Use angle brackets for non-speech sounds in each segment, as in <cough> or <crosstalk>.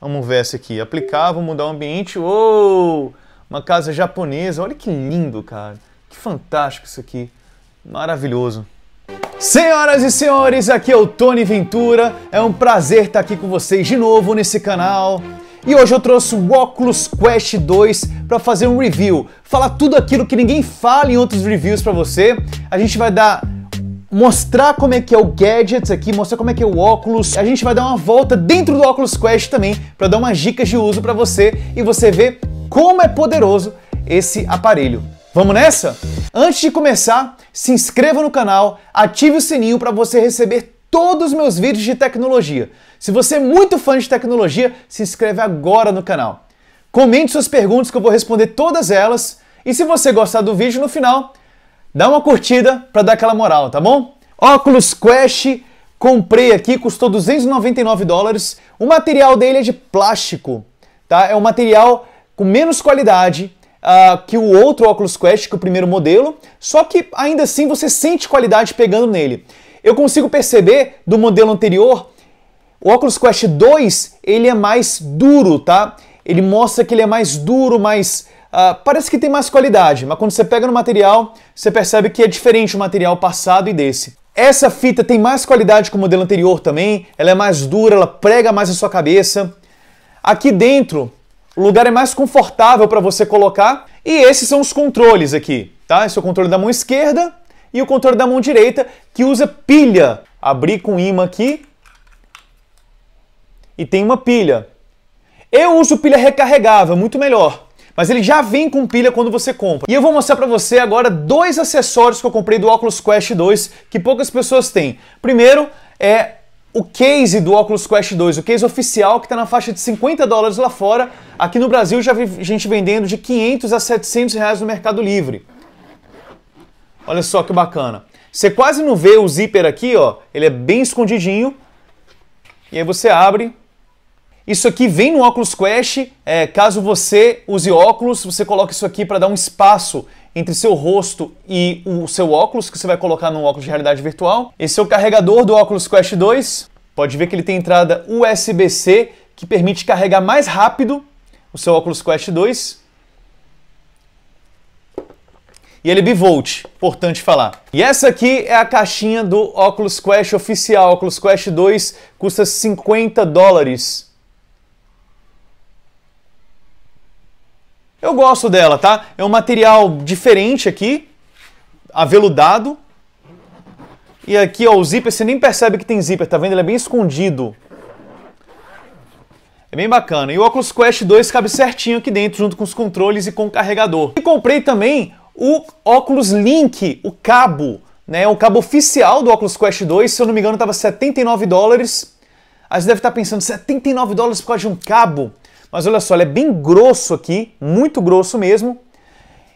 Vamos ver essa aqui. Aplicar, vou mudar o ambiente. Uou! Uma casa japonesa. Olha que lindo, cara. Que fantástico isso aqui. Maravilhoso. Senhoras e senhores, aqui é o Tony Ventura. É um prazer estar aqui com vocês de novo nesse canal. E hoje eu trouxe o Oculus Quest 2 para fazer um review, falar tudo aquilo que ninguém fala em outros reviews para você. A gente vai dar mostrar como é que é o gadgets aqui, mostrar como é que é o óculos. A gente vai dar uma volta dentro do Oculus Quest também para dar umas dicas de uso para você e você ver como é poderoso esse aparelho. Vamos nessa? Antes de começar, se inscreva no canal, ative o sininho para você receber todos os meus vídeos de tecnologia. Se você é muito fã de tecnologia, se inscreve agora no canal. Comente suas perguntas que eu vou responder todas elas. E se você gostar do vídeo no final, Dá uma curtida para dar aquela moral, tá bom? Óculos Quest, comprei aqui, custou 299 dólares. O material dele é de plástico, tá? É um material com menos qualidade uh, que o outro Oculus Quest, que é o primeiro modelo, só que ainda assim você sente qualidade pegando nele. Eu consigo perceber do modelo anterior, o Oculus Quest 2, ele é mais duro, tá? Ele mostra que ele é mais duro, mais Uh, parece que tem mais qualidade, mas quando você pega no material, você percebe que é diferente o material passado e desse. Essa fita tem mais qualidade que o modelo anterior também, ela é mais dura, ela prega mais a sua cabeça. Aqui dentro, o lugar é mais confortável para você colocar. E esses são os controles aqui, tá? Esse é o controle da mão esquerda e o controle da mão direita, que usa pilha. Abri com imã aqui e tem uma pilha. Eu uso pilha recarregável, muito melhor mas ele já vem com pilha quando você compra. E eu vou mostrar para você agora dois acessórios que eu comprei do Oculus Quest 2 que poucas pessoas têm. Primeiro é o case do Oculus Quest 2, o case oficial que está na faixa de 50 dólares lá fora. Aqui no Brasil já vi gente vendendo de 500 a 700 reais no Mercado Livre. Olha só que bacana. Você quase não vê o zíper aqui, ó. Ele é bem escondidinho. E aí você abre isso aqui vem no óculos Quest. É, caso você use óculos, você coloca isso aqui para dar um espaço entre seu rosto e o seu óculos que você vai colocar no óculos de realidade virtual. Esse é o carregador do óculos Quest 2. Pode ver que ele tem entrada USB-C que permite carregar mais rápido o seu óculos Quest 2. E ele é bivolt, importante falar. E essa aqui é a caixinha do Oculus Quest oficial. Oculus Quest 2 custa 50 dólares. Eu gosto dela, tá? É um material diferente aqui, aveludado. E aqui, ó, o zíper, você nem percebe que tem zíper, tá vendo? Ele é bem escondido. É bem bacana. E o Oculus Quest 2 cabe certinho aqui dentro, junto com os controles e com o carregador. E comprei também o Oculus Link, o cabo, né? O cabo oficial do Oculus Quest 2, se eu não me engano, estava 79 dólares. Aí você deve estar pensando, 79 dólares por causa de um cabo? Mas olha só, ele é bem grosso aqui, muito grosso mesmo.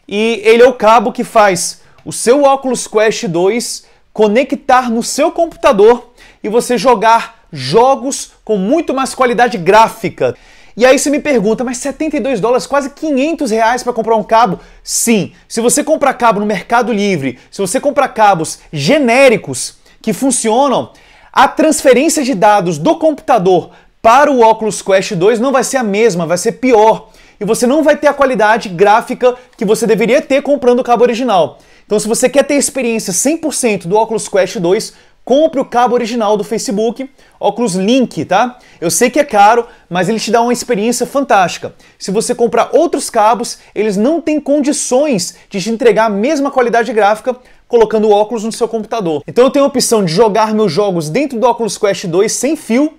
E ele é o cabo que faz o seu Oculus Quest 2 conectar no seu computador e você jogar jogos com muito mais qualidade gráfica. E aí você me pergunta, mas 72 dólares, quase 500 reais para comprar um cabo? Sim, se você comprar cabo no Mercado Livre, se você comprar cabos genéricos que funcionam, a transferência de dados do computador para o Oculus Quest 2 não vai ser a mesma, vai ser pior. E você não vai ter a qualidade gráfica que você deveria ter comprando o cabo original. Então, se você quer ter experiência 100% do Oculus Quest 2, compre o cabo original do Facebook, óculos Link, tá? Eu sei que é caro, mas ele te dá uma experiência fantástica. Se você comprar outros cabos, eles não têm condições de te entregar a mesma qualidade gráfica colocando o óculos no seu computador. Então eu tenho a opção de jogar meus jogos dentro do Oculus Quest 2 sem fio,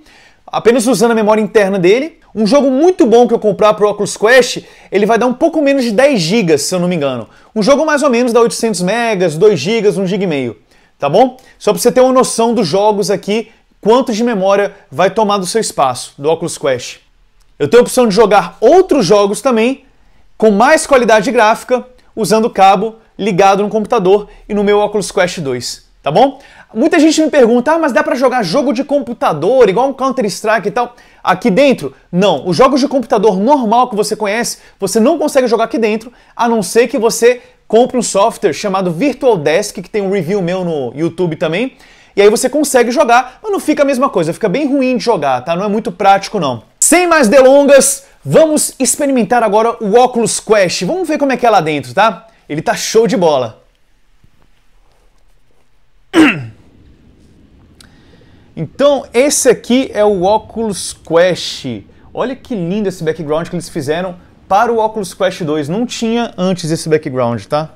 apenas usando a memória interna dele. Um jogo muito bom que eu comprar o Oculus Quest, ele vai dar um pouco menos de 10 GB, se eu não me engano. Um jogo mais ou menos da 800 MB, 2 GB, 1 GB e meio, tá bom? Só para você ter uma noção dos jogos aqui, quanto de memória vai tomar do seu espaço do Oculus Quest. Eu tenho a opção de jogar outros jogos também com mais qualidade gráfica usando o cabo ligado no computador e no meu Oculus Quest 2 tá bom? Muita gente me pergunta, ah, mas dá para jogar jogo de computador, igual um Counter-Strike e tal, aqui dentro? Não, os jogos de computador normal que você conhece, você não consegue jogar aqui dentro, a não ser que você compre um software chamado Virtual Desk, que tem um review meu no YouTube também, e aí você consegue jogar, mas não fica a mesma coisa, fica bem ruim de jogar, tá? Não é muito prático não. Sem mais delongas, vamos experimentar agora o Oculus Quest. Vamos ver como é que é lá dentro, tá? Ele tá show de bola. Então, esse aqui é o Oculus Quest. Olha que lindo esse background que eles fizeram para o Oculus Quest 2. Não tinha antes esse background, tá?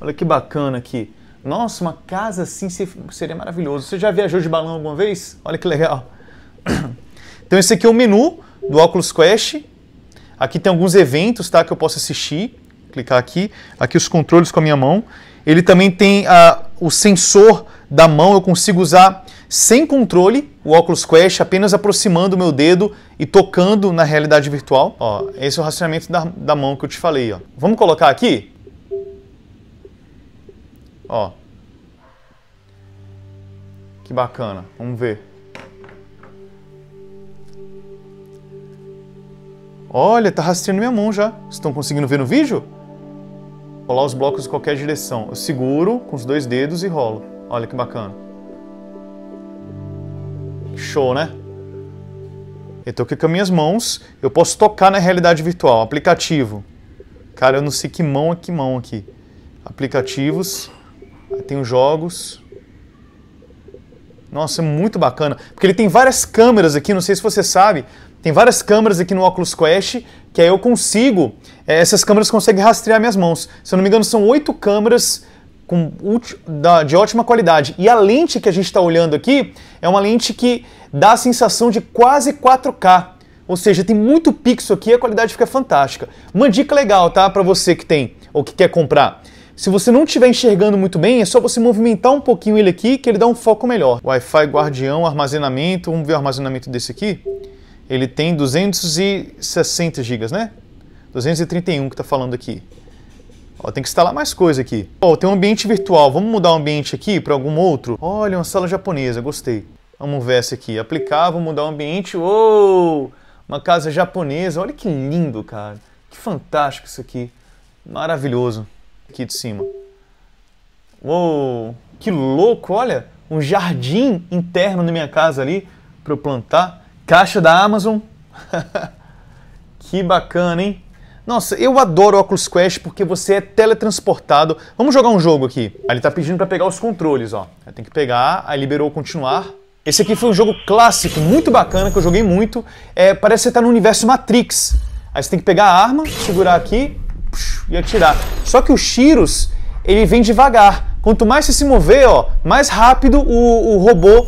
Olha que bacana aqui. Nossa, uma casa assim seria maravilhoso. Você já viajou de balão alguma vez? Olha que legal. <coughs> Então esse aqui é o menu do Oculus Quest. Aqui tem alguns eventos, tá, que eu posso assistir. Clicar aqui. Aqui os controles com a minha mão. Ele também tem ah, o sensor da mão. Eu consigo usar sem controle, o óculos Quest apenas aproximando o meu dedo e tocando na realidade virtual. Ó, esse é o racionamento da, da mão que eu te falei. Ó. Vamos colocar aqui? Ó. Que bacana. Vamos ver. Olha, tá rastreando minha mão já. Vocês estão conseguindo ver no vídeo? Rolar os blocos em qualquer direção. Eu seguro com os dois dedos e rolo. Olha que bacana. Show, né? Eu tô aqui com as minhas mãos, eu posso tocar na realidade virtual, aplicativo. Cara, eu não sei que mão é que mão aqui. Aplicativos, aí tem os jogos. Nossa, é muito bacana. Porque ele tem várias câmeras aqui, não sei se você sabe, tem várias câmeras aqui no Oculus Quest, que aí eu consigo, eh, essas câmeras conseguem rastrear minhas mãos. Se eu não me engano, são oito câmeras com, da, de ótima qualidade. E a lente que a gente está olhando aqui é uma lente que dá a sensação de quase 4K. Ou seja, tem muito pixel aqui e a qualidade fica fantástica. Uma dica legal, tá? Para você que tem ou que quer comprar. Se você não estiver enxergando muito bem, é só você movimentar um pouquinho ele aqui que ele dá um foco melhor. Wi-Fi guardião, armazenamento, vamos ver o armazenamento desse aqui. Ele tem 260 GB, né? 231 que está falando aqui. Ó, tem que instalar mais coisa aqui. Ó, tem um ambiente virtual. Vamos mudar o ambiente aqui para algum outro? Olha, uma sala japonesa, gostei. Vamos ver essa aqui. Aplicar, vou mudar o ambiente. Uou! Uma casa japonesa. Olha que lindo, cara. Que fantástico isso aqui. Maravilhoso. Aqui de cima. Uou! Que louco, olha. Um jardim interno na minha casa ali para eu plantar. Caixa da Amazon. <laughs> que bacana, hein? Nossa, eu adoro Oculus Quest porque você é teletransportado. Vamos jogar um jogo aqui. ele tá pedindo para pegar os controles, ó. Tem que pegar, aí liberou continuar. Esse aqui foi um jogo clássico, muito bacana, que eu joguei muito. É, parece que você tá no universo Matrix. Aí você tem que pegar a arma, segurar aqui e atirar. Só que os tiros, ele vem devagar. Quanto mais você se mover, ó, mais rápido o, o robô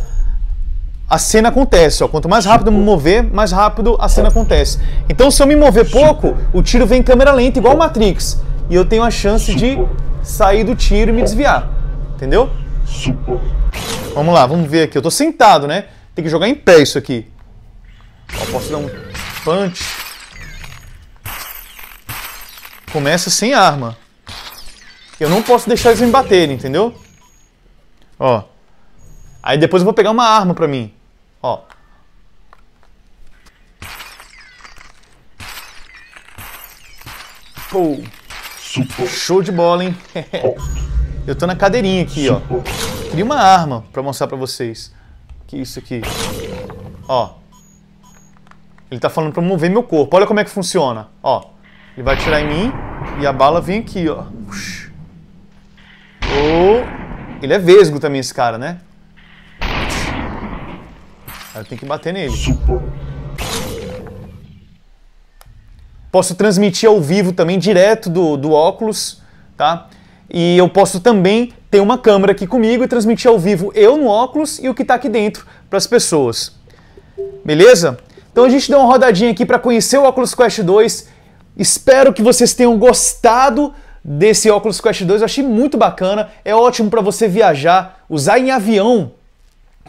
a cena acontece. Ó. Quanto mais rápido eu me tipo- mover, mais rápido a cena acontece. Então, se eu me mover tipo- pouco, o tiro vem em câmera lenta, igual Matrix. E eu tenho a chance de tipo- sair do tiro e me desviar. Entendeu? Vamos lá, vamos ver aqui. Eu tô sentado, né? Tem que jogar em pé isso aqui. Ó, posso dar um punch. Começa sem arma. Eu não posso deixar eles me baterem, entendeu? Ó. Aí depois eu vou pegar uma arma pra mim. Ó. Super. Show de bola, hein? <laughs> Eu tô na cadeirinha aqui, ó. Queria uma arma pra mostrar pra vocês. Que isso aqui. Ó. Ele tá falando pra mover meu corpo. Olha como é que funciona. Ó. Ele vai atirar em mim e a bala vem aqui, ó. Ou... Ele é vesgo também, esse cara, né? Tem que bater nele. Posso transmitir ao vivo também, direto do, do óculos, tá? E eu posso também ter uma câmera aqui comigo e transmitir ao vivo eu no óculos e o que está aqui dentro para as pessoas. Beleza? Então a gente deu uma rodadinha aqui para conhecer o Oculus Quest 2. Espero que vocês tenham gostado desse Oculus Quest 2. Eu achei muito bacana. É ótimo para você viajar, usar em avião,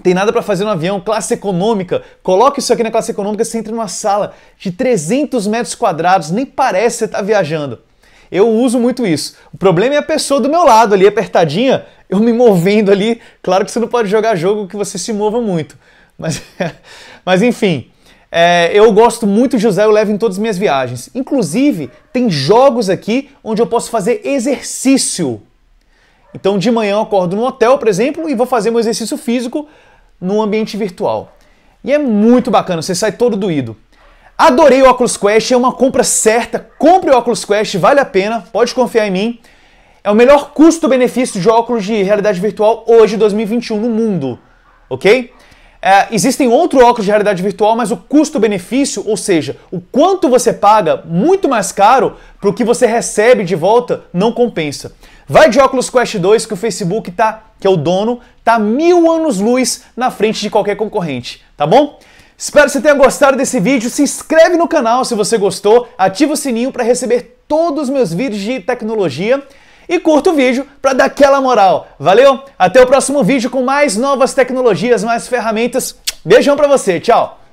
tem nada para fazer no avião, classe econômica, coloque isso aqui na classe econômica, você entra numa sala de 300 metros quadrados, nem parece que você tá viajando. Eu uso muito isso. O problema é a pessoa do meu lado ali, apertadinha, eu me movendo ali. Claro que você não pode jogar jogo que você se mova muito. Mas, <laughs> mas enfim, é, eu gosto muito de usar, eu levo em todas as minhas viagens. Inclusive, tem jogos aqui onde eu posso fazer exercício então de manhã eu acordo no hotel, por exemplo, e vou fazer meu exercício físico no ambiente virtual. E é muito bacana, você sai todo doído. Adorei o Oculus Quest, é uma compra certa. Compre o Oculus Quest, vale a pena, pode confiar em mim. É o melhor custo-benefício de óculos de realidade virtual hoje, 2021, no mundo, ok? É, existem outros óculos de realidade virtual, mas o custo-benefício, ou seja, o quanto você paga muito mais caro para o que você recebe de volta, não compensa. Vai de óculos Quest 2 que o Facebook tá, que é o dono, tá mil anos luz na frente de qualquer concorrente, tá bom? Espero que você tenha gostado desse vídeo. Se inscreve no canal se você gostou, ativa o sininho para receber todos os meus vídeos de tecnologia e curta o vídeo para dar aquela moral. Valeu? Até o próximo vídeo com mais novas tecnologias, mais ferramentas. Beijão para você, tchau.